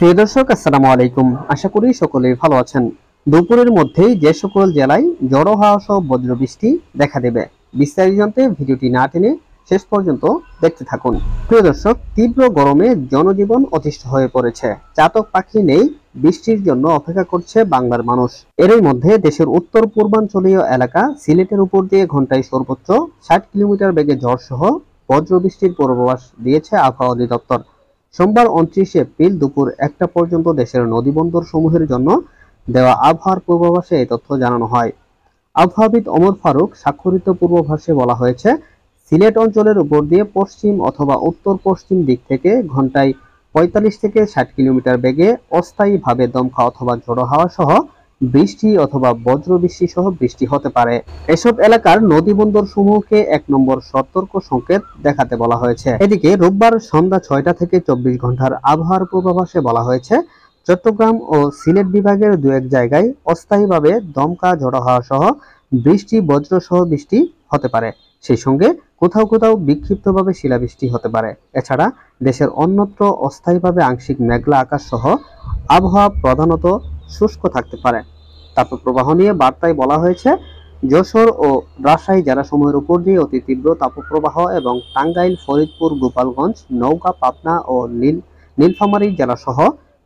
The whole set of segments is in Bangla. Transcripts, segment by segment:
প্রিয় দর্শক আসসালামু আলাইকুম আশা করি সকলেই ভালো আছেন দুপুরের মধ্যেই যে সকল জেলায় জড়ো হাওয়া সহ বজ্রবৃষ্টি দেখা দেবে বিস্তারিত জানতে ভিডিওটি না টেনে শেষ পর্যন্ত দেখতে থাকুন প্রিয় দর্শক তীব্র গরমে জনজীবন অতিষ্ঠ হয়ে পড়েছে চাতক পাখি নেই বৃষ্টির জন্য অপেক্ষা করছে বাংলার মানুষ এরই মধ্যে দেশের উত্তর পূর্বাঞ্চলীয় এলাকা সিলেটের উপর দিয়ে ঘন্টায় সর্বোচ্চ ষাট কিলোমিটার বেগে ঝড় সহ বজ্রবৃষ্টির পূর্বাভাস দিয়েছে আবহাওয়া অধিদপ্তর সোমবার উনত্রিশে এপ্রিল দুপুর একটা পর্যন্ত দেশের নদীবন্দর সমূহের জন্য দেওয়া আবহাওয়ার পূর্বাভাসে এই তথ্য জানানো হয় আবহাওয়াবিদ অমর ফারুক স্বাক্ষরিত পূর্বাভাসে বলা হয়েছে সিলেট অঞ্চলের উপর দিয়ে পশ্চিম অথবা উত্তর পশ্চিম দিক থেকে ঘন্টায় পঁয়তাল্লিশ থেকে ষাট কিলোমিটার বেগে অস্থায়ীভাবে দমকা অথবা ঝোড়ো হাওয়া সহ বৃষ্টি অথবা বৃষ্টি সহ বৃষ্টি হতে পারে এসব এলাকার নদী বন্দর সমূহকে এক নম্বর সতর্ক সংকেত দেখাতে বলা হয়েছে এদিকে রোববার সন্ধ্যা ছয়টা থেকে চব্বিশ ঘন্টার আবহাওয়ার পূর্বাভাসে বলা হয়েছে চট্টগ্রাম ও সিলেট বিভাগের দু এক জায়গায় অস্থায়ীভাবে দমকা ঝড়ো হওয়া সহ বৃষ্টি বজ্র সহ বৃষ্টি হতে পারে সেই সঙ্গে কোথাও কোথাও বিক্ষিপ্তভাবে শিলাবৃষ্টি হতে পারে এছাড়া দেশের অন্যত্র অস্থায়ীভাবে আংশিক মেঘলা আকাশ সহ আবহাওয়া প্রধানত শুষ্ক থাকতে পারে তারপর প্রবাহ নিয়ে বার্তায় বলা হয়েছে যশোর ও রাজশাহী জেলা জেলাসমূহের উপর দিয়ে অতি তীব্র তাপপ্রবাহ এবং টাঙ্গাইল ফরিদপুর গোপালগঞ্জ নৌকা পাবনা ও নীল নীলফামারী জেলাসহ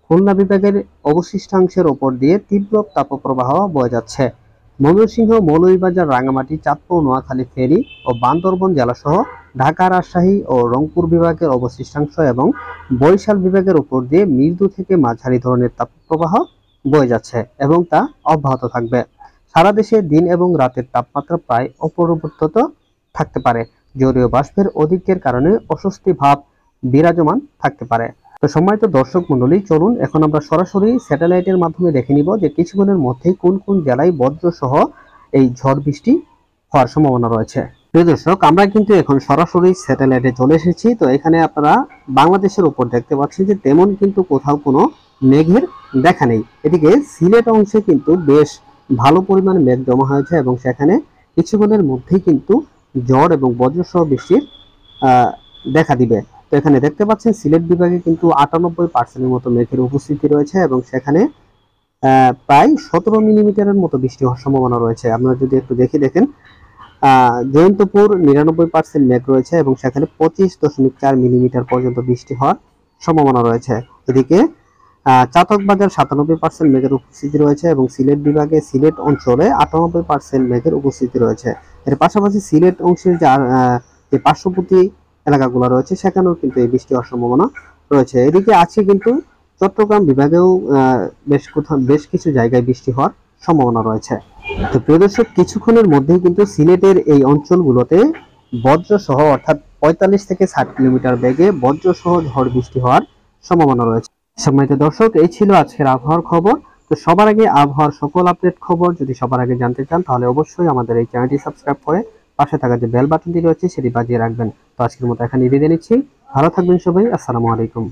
খুলনা বিভাগের অবশিষ্টাংশের ওপর দিয়ে তীব্র তাপপ্রবাহ বয়ে যাচ্ছে ময়মনসিংহ মৌলভীবাজার রাঙামাটি চাঁদপুর নোয়াখালী ফেরি ও বান্দরবন জেলাসহ ঢাকা রাজশাহী ও রংপুর বিভাগের অবশিষ্টাংশ এবং বরিশাল বিভাগের উপর দিয়ে মৃদু থেকে মাঝারি ধরনের তাপপ্রবাহ বয়ে যাচ্ছে এবং তা অব্যাহত থাকবে সারা দেশে দিন এবং রাতের তাপমাত্রা প্রায় অপরিবর্তিত থাকতে পারে জলীয় বাষ্পের অধিকের কারণে অস্বস্তি ভাব বিরাজমান থাকতে পারে তো সময় তো দর্শক মন্ডলী চলুন এখন আমরা সরাসরি স্যাটেলাইটের মাধ্যমে দেখে নিব যে কিছুক্ষণের মধ্যে কোন কোন জেলায় বজ্র সহ এই ঝড় বৃষ্টি হওয়ার সম্ভাবনা রয়েছে প্রিয় দর্শক আমরা কিন্তু এখন সরাসরি স্যাটেলাইটে চলে এসেছি তো এখানে আপনারা বাংলাদেশের উপর দেখতে পাচ্ছেন যে তেমন কিন্তু কোথাও কোনো মেঘের দেখা নেই এদিকে সিলেট অংশে কিন্তু বেশ ভালো পরিমাণে মেঘ জমা হয়েছে এবং সেখানে কিছুক্ষণের মধ্যেই কিন্তু জ্বর এবং বজ্রসহ বৃষ্টির দেখা দিবে তো এখানে দেখতে পাচ্ছেন সিলেট বিভাগে কিন্তু আটানব্বই পার্সেন্টের মতো মেঘের উপস্থিতি রয়েছে এবং সেখানে প্রায় সতেরো মিলিমিটারের মতো বৃষ্টি হওয়ার সম্ভাবনা রয়েছে আপনারা যদি একটু দেখে দেখেন জয়ন্তপুর নিরানব্বই পার্সেন্ট মেঘ রয়েছে এবং সেখানে পঁচিশ দশমিক চার মিলিমিটার পর্যন্ত বৃষ্টি হওয়ার সম্ভাবনা রয়েছে এদিকে চাতক বাজার সাতানব্বই পার্সেন্ট মেঘের উপস্থিতি রয়েছে এবং সিলেট বিভাগে সিলেট অঞ্চলে আটানব্বই পার্সেন্ট মেঘের উপস্থিতি রয়েছে এর পাশাপাশি সিলেট অংশের যে পার্শ্ববর্তী এলাকাগুলো রয়েছে সেখানেও কিন্তু এই বৃষ্টি হওয়ার সম্ভাবনা রয়েছে এদিকে আছে কিন্তু চট্টগ্রাম বিভাগেও বেশ কোথাও বেশ কিছু জায়গায় বৃষ্টি হওয়ার সম্ভাবনা রয়েছে তো প্রিয় দর্শক কিছুক্ষণের মধ্যেই কিন্তু সিলেটের এই অঞ্চলগুলোতে বজ্রসহ অর্থাৎ পঁয়তাল্লিশ থেকে ষাট কিলোমিটার বেগে বজ্রসহ ঝড় বৃষ্টি হওয়ার সম্ভাবনা রয়েছে সম্মানিত দর্শক এই ছিল আজকের আবহাওয়ার খবর তো সবার আগে আবহাওয়ার সকল আপডেট খবর যদি সবার আগে জানতে চান তাহলে অবশ্যই আমাদের এই চ্যানেলটি সাবস্ক্রাইব করে পাশে থাকা যে বেল বাটনটি রয়েছে সেটি বাজিয়ে রাখবেন তো আজকের মতো এখানে বিদায় নিচ্ছি ভালো থাকবেন সবাই আসসালামু আলাইকুম